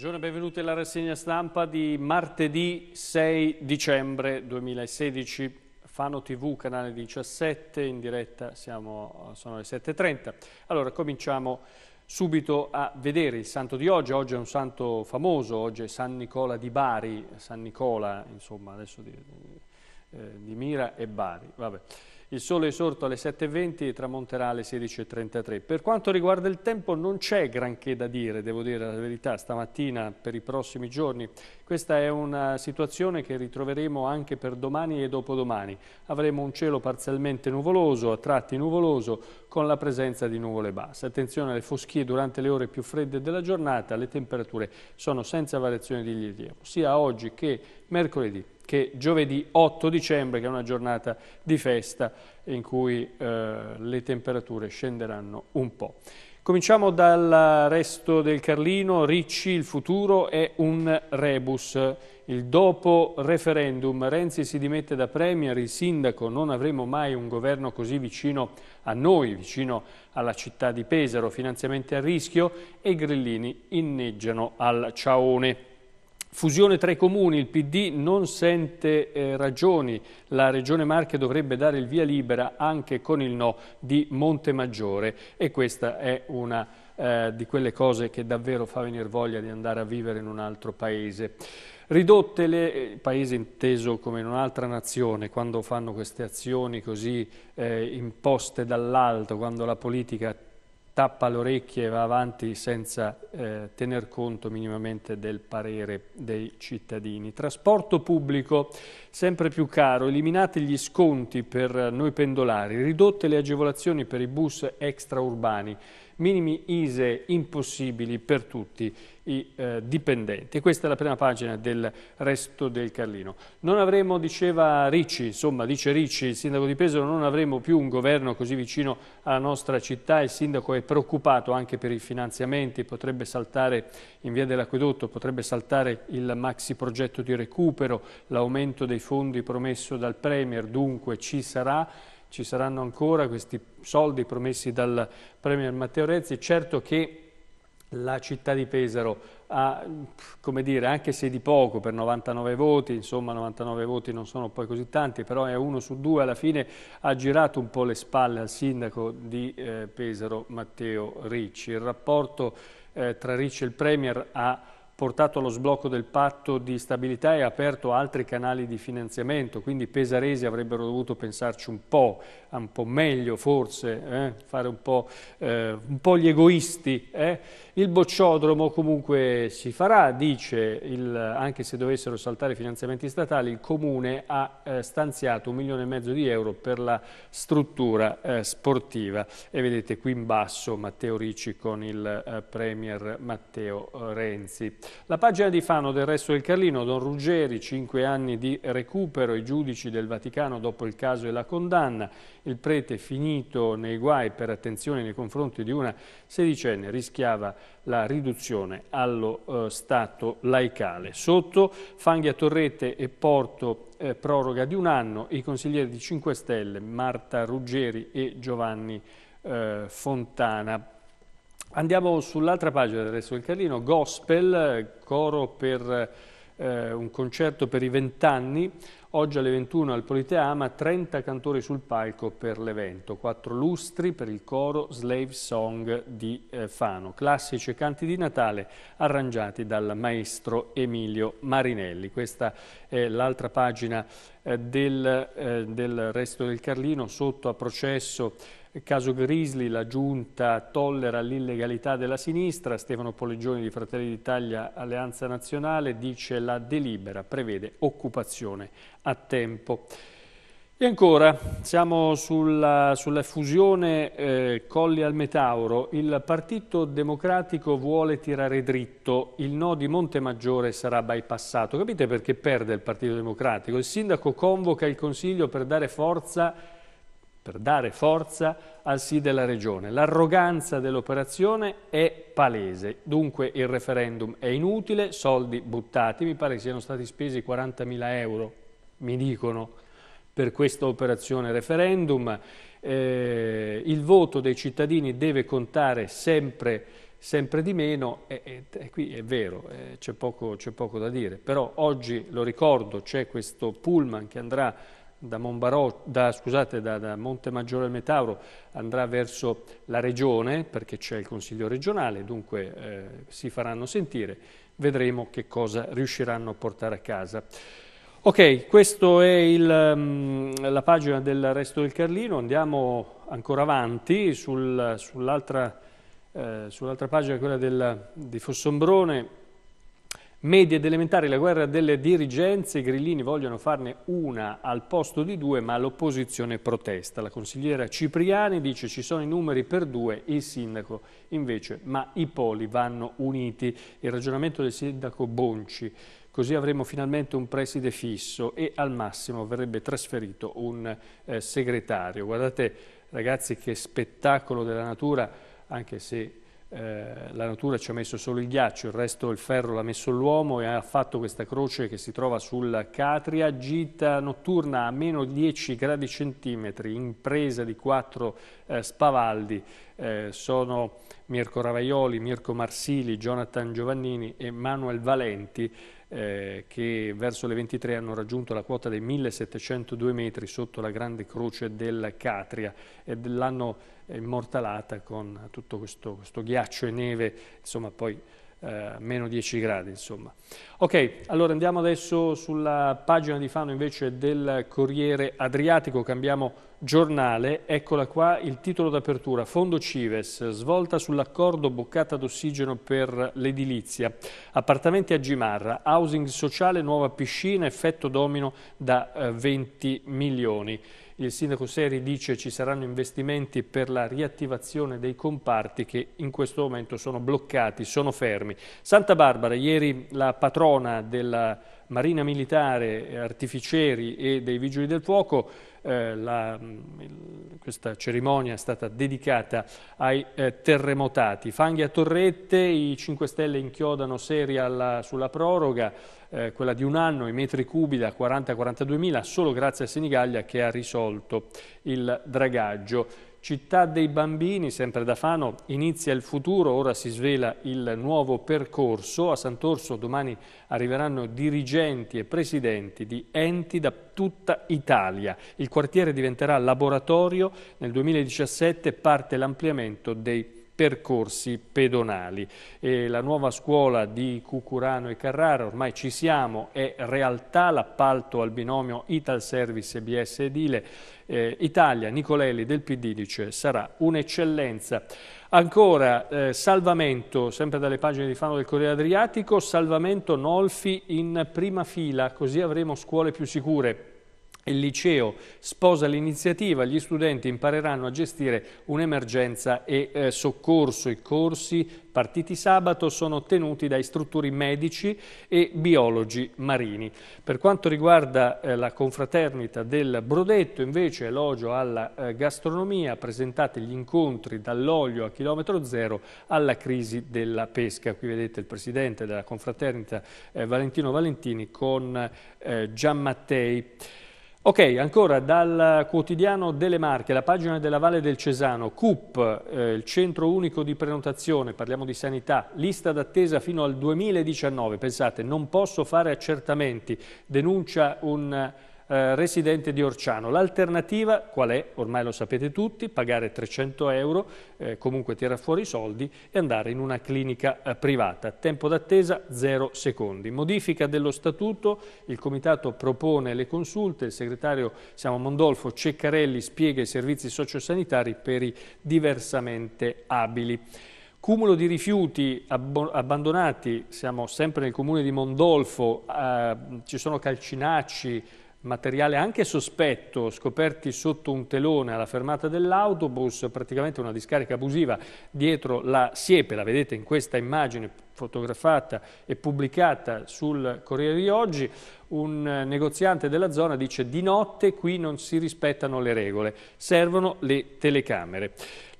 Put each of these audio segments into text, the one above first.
Buongiorno e benvenuti alla rassegna stampa di martedì 6 dicembre 2016. Fano TV, canale 17, in diretta siamo, sono le 7.30. Allora cominciamo subito a vedere il santo di oggi. Oggi è un santo famoso, oggi è San Nicola di Bari, San Nicola, insomma, adesso di, di, eh, di Mira e Bari. Vabbè. Il sole è sorto alle 7.20 e tramonterà alle 16.33. Per quanto riguarda il tempo non c'è granché da dire, devo dire la verità, stamattina per i prossimi giorni. Questa è una situazione che ritroveremo anche per domani e dopodomani. Avremo un cielo parzialmente nuvoloso, a tratti nuvoloso, con la presenza di nuvole basse. Attenzione alle foschie durante le ore più fredde della giornata, le temperature sono senza variazione di rilievo, sia oggi che mercoledì che giovedì 8 dicembre, che è una giornata di festa in cui eh, le temperature scenderanno un po'. Cominciamo dal resto del Carlino, Ricci, il futuro è un rebus, il dopo referendum, Renzi si dimette da Premier, il sindaco, non avremo mai un governo così vicino a noi, vicino alla città di Pesaro, finanziamenti a rischio e i grillini inneggiano al ciaone. Fusione tra i comuni, il PD non sente eh, ragioni, la Regione Marche dovrebbe dare il via libera anche con il no di Montemaggiore e questa è una eh, di quelle cose che davvero fa venire voglia di andare a vivere in un altro paese. Ridotte le, paese inteso come in un'altra nazione, quando fanno queste azioni così eh, imposte dall'alto, quando la politica tappa le orecchie e va avanti senza eh, tener conto minimamente del parere dei cittadini. Trasporto pubblico sempre più caro, eliminati gli sconti per noi pendolari, ridotte le agevolazioni per i bus extraurbani minimi ISE impossibili per tutti i eh, dipendenti. Questa è la prima pagina del resto del Carlino. Non avremo, diceva Ricci, insomma dice Ricci, il sindaco di Pesaro, non avremo più un governo così vicino alla nostra città, il sindaco è preoccupato anche per i finanziamenti, potrebbe saltare in via dell'acquedotto, potrebbe saltare il maxi progetto di recupero, l'aumento dei fondi promesso dal Premier, dunque ci sarà ci saranno ancora questi soldi promessi dal Premier Matteo Renzi, certo che la città di Pesaro ha, come dire, anche se di poco per 99 voti, insomma 99 voti non sono poi così tanti, però è uno su due alla fine, ha girato un po' le spalle al sindaco di eh, Pesaro Matteo Ricci. Il rapporto eh, tra Ricci e il Premier ha portato allo sblocco del patto di stabilità e aperto altri canali di finanziamento, quindi i pesaresi avrebbero dovuto pensarci un po', un po' meglio forse, eh? fare un po', eh, un po gli egoisti. Eh? Il bocciodromo comunque si farà, dice, il, anche se dovessero saltare i finanziamenti statali, il Comune ha eh, stanziato un milione e mezzo di euro per la struttura eh, sportiva. E vedete qui in basso Matteo Ricci con il eh, Premier Matteo Renzi. La pagina di Fano del resto del Carlino, Don Ruggeri, 5 anni di recupero, i giudici del Vaticano dopo il caso e la condanna, il prete finito nei guai per attenzione nei confronti di una sedicenne rischiava la riduzione allo eh, Stato laicale. Sotto Fanghia Torrete e Porto eh, proroga di un anno, i consiglieri di 5 Stelle Marta Ruggeri e Giovanni eh, Fontana. Andiamo sull'altra pagina del Resto del Carlino, Gospel, coro per eh, un concerto per i vent'anni, oggi alle 21 al Politeama, 30 cantori sul palco per l'evento, 4 lustri per il coro Slave Song di eh, Fano, classici canti di Natale arrangiati dal maestro Emilio Marinelli. Questa è l'altra pagina eh, del, eh, del Resto del Carlino, sotto a processo Caso Grisli, la giunta tollera l'illegalità della sinistra, Stefano Poleggioni di Fratelli d'Italia Alleanza Nazionale dice la delibera prevede occupazione a tempo. E ancora, siamo sulla, sulla fusione eh, Colli al Metauro. Il Partito Democratico vuole tirare dritto, il no di Montemaggiore sarà bypassato. Capite perché perde il Partito Democratico? Il sindaco convoca il Consiglio per dare forza a per dare forza al sì della Regione. L'arroganza dell'operazione è palese, dunque il referendum è inutile, soldi buttati, mi pare che siano stati spesi 40.000 euro, mi dicono, per questa operazione referendum. Eh, il voto dei cittadini deve contare sempre, sempre di meno e, e, e, qui è vero, eh, c'è poco, poco da dire, però oggi, lo ricordo, c'è questo pullman che andrà da, Monbaro, da, scusate, da, da Montemaggiore Metauro andrà verso la regione perché c'è il consiglio regionale, dunque eh, si faranno sentire, vedremo che cosa riusciranno a portare a casa. Ok, questa è il, mm, la pagina del resto del Carlino, andiamo ancora avanti sul, sull'altra eh, sull pagina, quella del, di Fossombrone, Medie ed elementari, la guerra delle dirigenze, i grillini vogliono farne una al posto di due, ma l'opposizione protesta. La consigliera Cipriani dice ci sono i numeri per due, il sindaco invece, ma i poli vanno uniti. Il ragionamento del sindaco Bonci, così avremo finalmente un preside fisso e al massimo verrebbe trasferito un eh, segretario. Guardate ragazzi che spettacolo della natura, anche se eh, la natura ci ha messo solo il ghiaccio, il resto il ferro l'ha messo l'uomo e ha fatto questa croce che si trova sul Catria, gita notturna a meno 10 gradi centimetri, impresa di quattro eh, spavaldi, eh, sono Mirko Ravaioli, Mirko Marsili, Jonathan Giovannini e Manuel Valenti eh, che verso le 23 hanno raggiunto la quota dei 1702 metri sotto la grande croce del Catria e l'hanno eh, immortalata con tutto questo, questo, ghiaccio e neve, insomma poi eh, meno 10 gradi insomma. Ok, allora andiamo adesso sulla pagina di Fano invece del Corriere Adriatico, cambiamo giornale, eccola qua, il titolo d'apertura, Fondo Cives, svolta sull'accordo boccata d'ossigeno per l'edilizia, appartamenti a Gimarra, housing sociale, nuova piscina, effetto domino da 20 eh, milioni. Il sindaco Seri dice ci saranno investimenti per la riattivazione dei comparti che in questo momento sono bloccati, sono fermi. Santa Barbara, ieri la patrona della Marina Militare, artificieri e dei Vigili del Fuoco eh, la, mm, questa cerimonia è stata dedicata ai eh, terremotati. Fanghi a Torrette, i 5 Stelle inchiodano seria alla, sulla proroga, eh, quella di un anno, i metri cubi da 40 a 42 mila, solo grazie a Senigallia che ha risolto il dragaggio. Città dei Bambini, sempre da Fano, inizia il futuro, ora si svela il nuovo percorso. A Sant'Orso domani arriveranno dirigenti e presidenti di enti da tutta Italia. Il quartiere diventerà laboratorio, nel 2017 parte l'ampliamento dei percorsi pedonali. E la nuova scuola di Cucurano e Carrara, ormai ci siamo, è realtà l'appalto al binomio Ital Service BS Edile. Eh, Italia, Nicolelli del PD dice sarà un'eccellenza. Ancora, eh, salvamento, sempre dalle pagine di Fano del Corriere Adriatico, salvamento Nolfi in prima fila, così avremo scuole più sicure. Il liceo sposa l'iniziativa, gli studenti impareranno a gestire un'emergenza e eh, soccorso. I corsi partiti sabato sono tenuti da istruttori medici e biologi marini. Per quanto riguarda eh, la confraternita del Brodetto, invece elogio alla eh, gastronomia, presentate gli incontri dall'olio a chilometro zero alla crisi della pesca. Qui vedete il presidente della confraternita eh, Valentino Valentini con eh, Gian Mattei. Ok, ancora dal quotidiano delle Marche, la pagina della Valle del Cesano, CUP, eh, il centro unico di prenotazione, parliamo di sanità, lista d'attesa fino al 2019, pensate, non posso fare accertamenti, denuncia un eh, residente di Orciano. L'alternativa qual è? Ormai lo sapete tutti, pagare 300 euro, eh, comunque tira fuori i soldi e andare in una clinica eh, privata. Tempo d'attesa 0 secondi. Modifica dello statuto, il comitato propone le consulte, il segretario siamo Mondolfo Ceccarelli spiega i servizi sociosanitari per i diversamente abili. Cumulo di rifiuti abbandonati, siamo sempre nel comune di Mondolfo, eh, ci sono calcinacci, materiale anche sospetto scoperti sotto un telone alla fermata dell'autobus, praticamente una discarica abusiva dietro la siepe, la vedete in questa immagine fotografata e pubblicata sul Corriere di oggi, un negoziante della zona dice di notte qui non si rispettano le regole, servono le telecamere.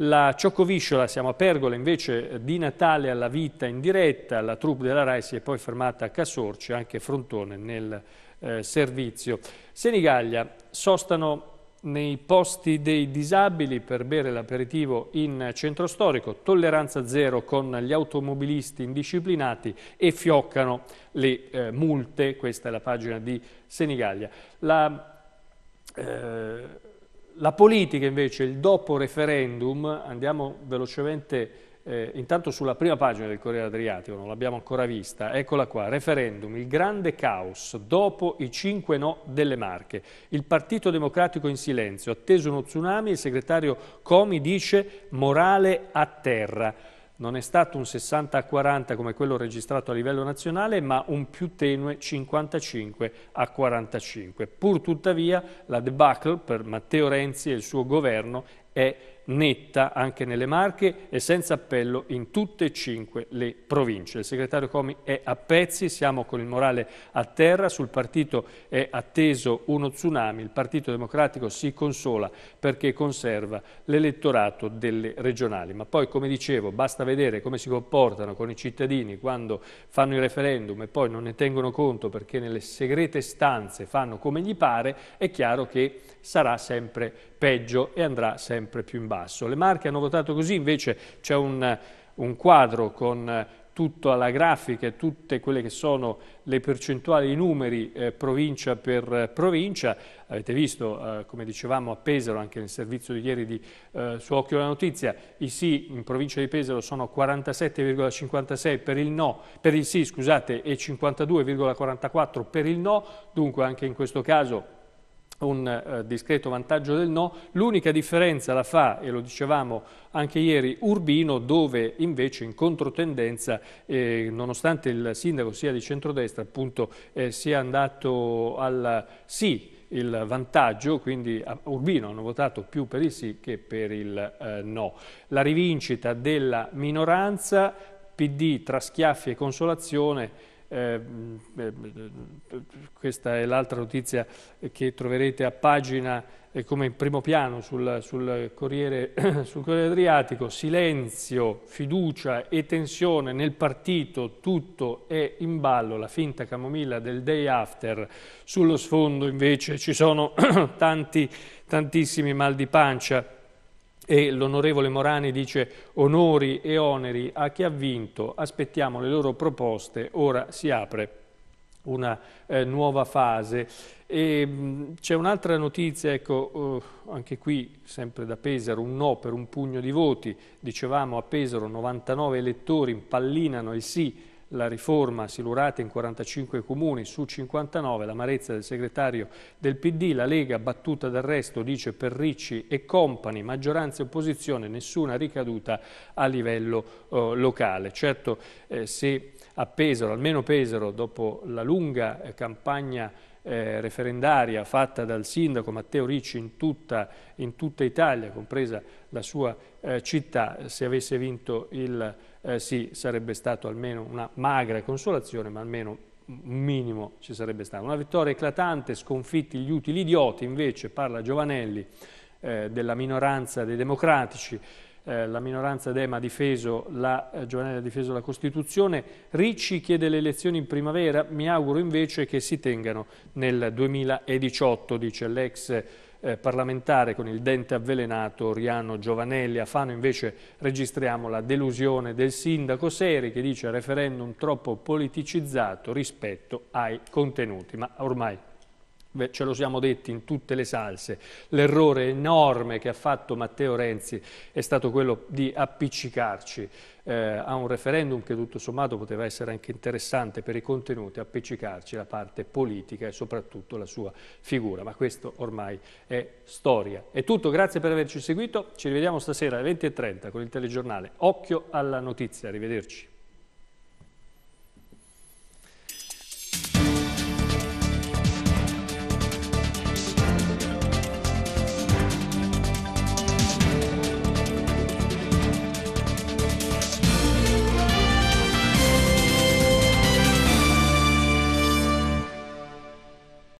La Cioccovisciola, siamo a Pergola invece di Natale alla vita in diretta, la troupe della RAI si è poi fermata a Casorci, anche Frontone nel eh, servizio. Senigallia, sostano nei posti dei disabili per bere l'aperitivo in centro storico, tolleranza zero con gli automobilisti indisciplinati e fioccano le eh, multe, questa è la pagina di Senigallia. La, eh, la politica invece, il dopo referendum, andiamo velocemente eh, intanto sulla prima pagina del Corriere Adriatico, non l'abbiamo ancora vista, eccola qua, referendum, il grande caos, dopo i cinque no delle Marche. Il Partito Democratico in silenzio, atteso uno tsunami, il segretario Comi dice morale a terra. Non è stato un 60 a 40 come quello registrato a livello nazionale, ma un più tenue 55 a 45. Pur tuttavia la debacle per Matteo Renzi e il suo governo è netta anche nelle Marche e senza appello in tutte e cinque le province. Il segretario Comi è a pezzi, siamo con il morale a terra, sul partito è atteso uno tsunami, il Partito Democratico si consola perché conserva l'elettorato delle regionali. Ma poi, come dicevo, basta vedere come si comportano con i cittadini quando fanno i referendum e poi non ne tengono conto perché nelle segrete stanze fanno come gli pare, è chiaro che sarà sempre peggio e andrà sempre più in basso. Le Marche hanno votato così, invece c'è un, un quadro con eh, tutta la grafica, e tutte quelle che sono le percentuali, i numeri eh, provincia per eh, provincia. Avete visto, eh, come dicevamo a Pesaro, anche nel servizio di ieri di eh, Su Occhio la Notizia, i sì in provincia di Pesaro sono 47,56 per il no, per il sì scusate, e 52,44 per il no, dunque anche in questo caso un eh, discreto vantaggio del no, l'unica differenza la fa, e lo dicevamo anche ieri, Urbino dove invece in controtendenza, eh, nonostante il sindaco sia di centrodestra, appunto eh, sia andato al sì il vantaggio, quindi a Urbino hanno votato più per il sì che per il eh, no. La rivincita della minoranza, PD tra schiaffi e consolazione, eh, mm, eh mm, questa è l'altra notizia che troverete a pagina eh, come in primo piano sul, sul, Corriere, sul Corriere Adriatico, silenzio, fiducia e tensione nel partito, tutto è in ballo, la finta camomilla del day after, sullo sfondo invece ci sono tanti, tantissimi mal di pancia e l'onorevole Morani dice onori e oneri a chi ha vinto, aspettiamo le loro proposte, ora si apre una eh, nuova fase. C'è un'altra notizia, ecco, eh, anche qui sempre da Pesaro, un no per un pugno di voti, dicevamo a Pesaro 99 elettori impallinano il sì la riforma silurata in 45 comuni su 59, l'amarezza del segretario del PD, la Lega battuta dal resto, dice per Ricci e compagni, maggioranza e opposizione, nessuna ricaduta a livello eh, locale. Certo eh, se a Pesaro, almeno Pesaro, dopo la lunga eh, campagna eh, referendaria fatta dal sindaco Matteo Ricci in tutta, in tutta Italia, compresa la sua eh, città, se avesse vinto il eh, sì sarebbe stato almeno una magra consolazione, ma almeno un minimo ci sarebbe stato. Una vittoria eclatante, sconfitti gli utili idioti, invece parla Giovanelli eh, della minoranza dei democratici, eh, la minoranza Dema ha difeso la, eh, Giovanelli ha difeso la Costituzione, Ricci chiede le elezioni in primavera, mi auguro invece che si tengano nel 2018, dice l'ex eh, parlamentare con il dente avvelenato Riano Giovanelli. A Fano invece registriamo la delusione del sindaco Seri che dice referendum troppo politicizzato rispetto ai contenuti, ma ormai ce lo siamo detti in tutte le salse, l'errore enorme che ha fatto Matteo Renzi è stato quello di appiccicarci eh, a un referendum che tutto sommato poteva essere anche interessante per i contenuti, appiccicarci la parte politica e soprattutto la sua figura, ma questo ormai è storia. È tutto, grazie per averci seguito, ci rivediamo stasera alle 20.30 con il telegiornale Occhio alla notizia, arrivederci.